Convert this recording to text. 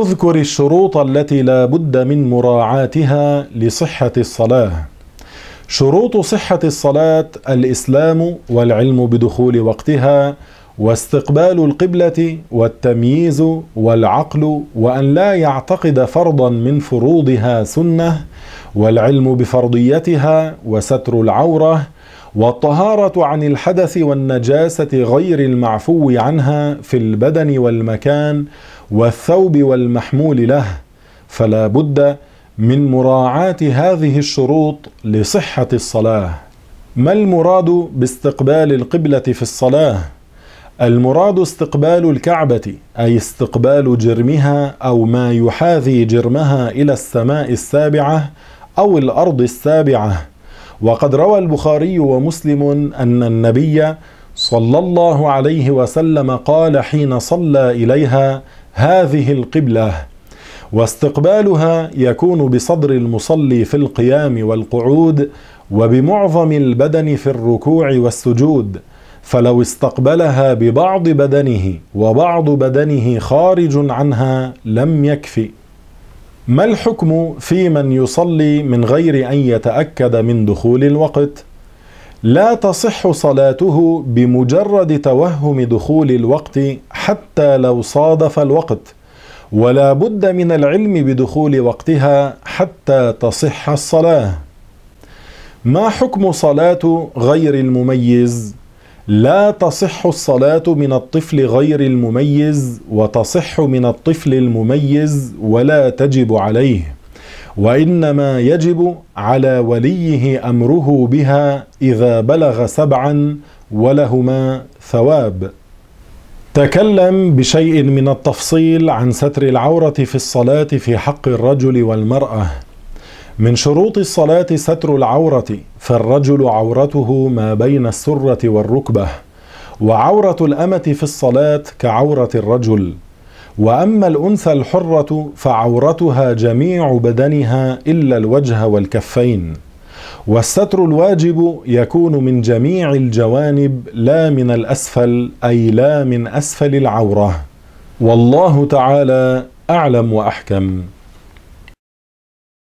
اذكر الشروط التي لا بد من مراعاتها لصحة الصلاة شروط صحة الصلاة الإسلام والعلم بدخول وقتها واستقبال القبلة والتمييز والعقل وأن لا يعتقد فرضا من فروضها سنة والعلم بفرضيتها وستر العورة والطهارة عن الحدث والنجاسة غير المعفو عنها في البدن والمكان والثوب والمحمول له فلا بد من مراعاة هذه الشروط لصحة الصلاة ما المراد باستقبال القبلة في الصلاة؟ المراد استقبال الكعبة أي استقبال جرمها أو ما يحاذي جرمها إلى السماء السابعة أو الأرض السابعة وقد روى البخاري ومسلم أن النبي صلى الله عليه وسلم قال حين صلى إليها هذه القبلة واستقبالها يكون بصدر المصلي في القيام والقعود وبمعظم البدن في الركوع والسجود فلو استقبلها ببعض بدنه وبعض بدنه خارج عنها لم يكفي ما الحكم في من يصلي من غير ان يتاكد من دخول الوقت لا تصح صلاته بمجرد توهم دخول الوقت حتى لو صادف الوقت ولا بد من العلم بدخول وقتها حتى تصح الصلاه ما حكم صلاه غير المميز لا تصح الصلاه من الطفل غير المميز وتصح من الطفل المميز ولا تجب عليه وانما يجب على وليه امره بها اذا بلغ سبعا ولهما ثواب تكلم بشيء من التفصيل عن ستر العورة في الصلاة في حق الرجل والمرأة من شروط الصلاة ستر العورة فالرجل عورته ما بين السرة والركبة وعورة الأمة في الصلاة كعورة الرجل وأما الأنثى الحرة فعورتها جميع بدنها إلا الوجه والكفين والستر الواجب يكون من جميع الجوانب لا من الأسفل أي لا من أسفل العورة والله تعالى أعلم وأحكم